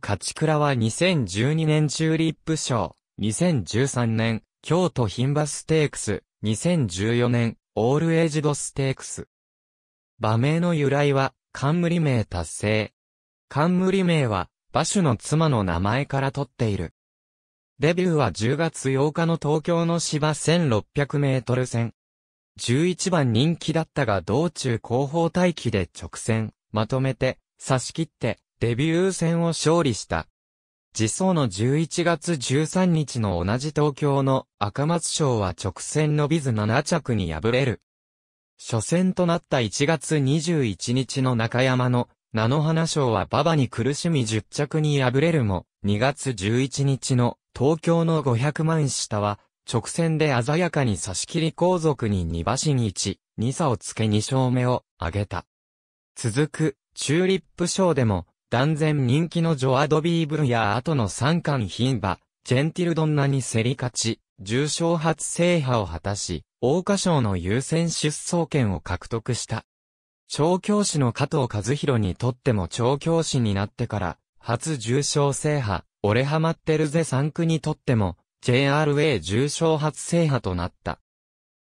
勝倉は2012年チューリップ賞、2013年、京都品馬ステークス、2014年、オールエイジドステークス。馬名の由来は、冠名達成。冠名は、馬主の妻の名前から取っている。デビューは10月8日の東京の芝1600メートル戦。11番人気だったが道中後方待機で直線、まとめて、差し切って、デビュー戦を勝利した。実走の11月13日の同じ東京の赤松賞は直線のビズ7着に敗れる。初戦となった1月21日の中山の菜の花賞は馬場に苦しみ10着に敗れるも、2月11日の東京の500万下は、直線で鮮やかに差し切り後続に2馬身1、2差をつけ2勝目を挙げた。続く、チューリップ賞でも、断然人気のジョアドビーブルや後の三冠牝馬、ジェンティルドンナに競り勝ち、重賞初制覇を果たし、桜花賞の優先出走権を獲得した。調教師の加藤和弘にとっても調教師になってから、初重賞制覇、俺ハマってるぜ3区にとっても、JRA 重賞初制覇となった。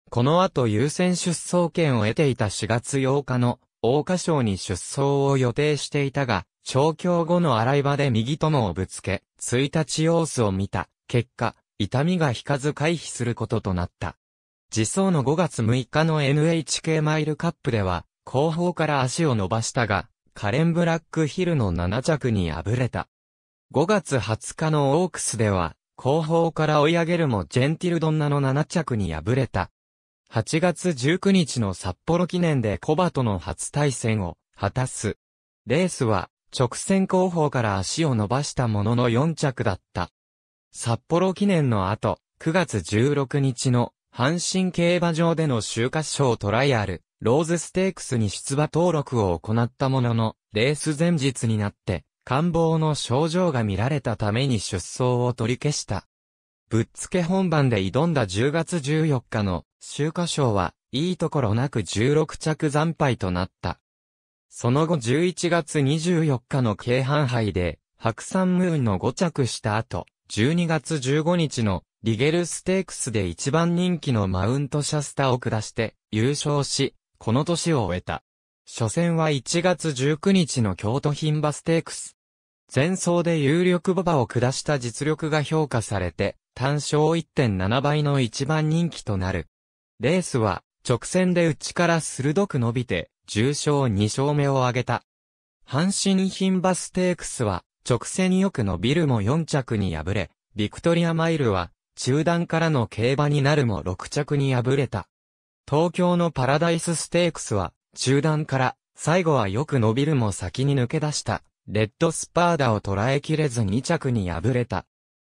この後優先出走権を得ていた4月8日の、桜花賞に出走を予定していたが、調教後の洗い場で右とをぶつけ、1日様子を見た。結果、痛みが引かず回避することとなった。自走の5月6日の NHK マイルカップでは、後方から足を伸ばしたが、カレンブラックヒルの7着に敗れた。5月20日のオークスでは、後方から追い上げるもジェンティルドンナの7着に敗れた。8月19日の札幌記念でコバとの初対戦を果たす。レースは直線後方から足を伸ばしたものの4着だった。札幌記念の後、9月16日の阪神競馬場での週刊賞トライアル、ローズステークスに出馬登録を行ったものの、レース前日になって、感房の症状が見られたために出走を取り消した。ぶっつけ本番で挑んだ10月14日の週刊賞は、いいところなく16着惨敗となった。その後11月24日の京阪杯で、白山ムーンの5着した後、12月15日のリゲルステークスで一番人気のマウントシャスタを下して優勝し、この年を終えた。初戦は1月19日の京都品馬ステークス。前走で有力馬場を下した実力が評価されて、単勝1.7倍の一番人気となる。レースは、直線で内から鋭く伸びて、重賞2勝目を挙げた。阪神品馬ステークスは、直線よく伸びるも4着に敗れ、ビクトリアマイルは、中段からの競馬になるも6着に敗れた。東京のパラダイスステークスは、中段から、最後はよく伸びるも先に抜け出した、レッドスパーダを捉えきれず2着に敗れた。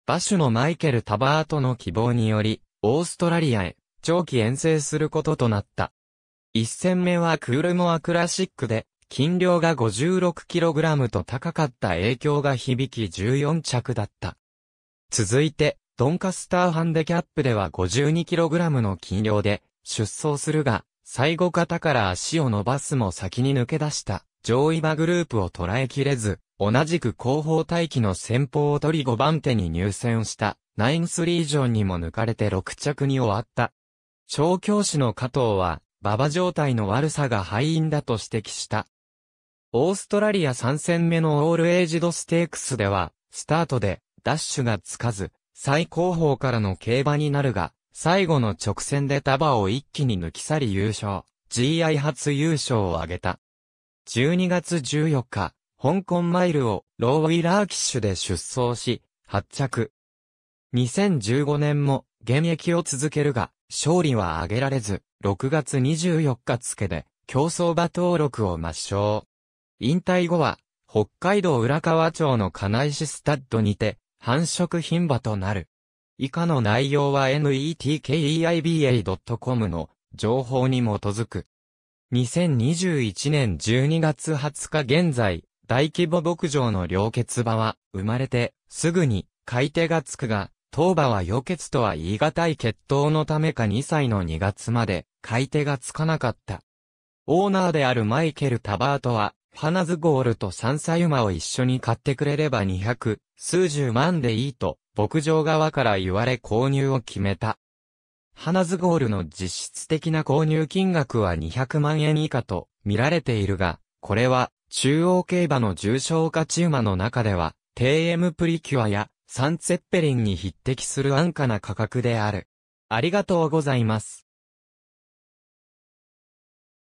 馬主のマイケル・タバートの希望により、オーストラリアへ、長期遠征することとなった。一戦目はクールモアクラシックで、金量が 56kg と高かった影響が響き14着だった。続いて、ドンカスターハンデキャップでは 52kg の金量で出走するが、最後方から足を伸ばすも先に抜け出した上位馬グループを捉えきれず、同じく後方待機の先方を取り5番手に入選したナインスリージョンにも抜かれて6着に終わった。調教師の加藤は、馬場状態の悪さが敗因だと指摘した。オーストラリア3戦目のオールエイジドステークスでは、スタートでダッシュがつかず、最高峰からの競馬になるが、最後の直線で束を一気に抜き去り優勝、GI 初優勝を挙げた。12月14日、香港マイルをローウィラーキッシュで出走し、発着。2015年も現役を続けるが、勝利は挙げられず、6月24日付で競走馬登録を抹消。引退後は、北海道浦河町の金石スタッドにて、繁殖品馬となる。以下の内容は netkeiba.com の情報に基づく。2021年12月20日現在、大規模牧場の良血馬は生まれてすぐに買い手がつくが、当馬は予血とは言い難い血統のためか2歳の2月まで、買い手がつかなかった。オーナーであるマイケル・タバートは、花ナズゴールと3歳馬を一緒に買ってくれれば200、数十万でいいと、牧場側から言われ購入を決めた。ハナズゴールの実質的な購入金額は200万円以下と見られているが、これは中央競馬の重賞勝ち馬の中では、TM プリキュアやサンツェッペリンに匹敵する安価な価格である。ありがとうございます。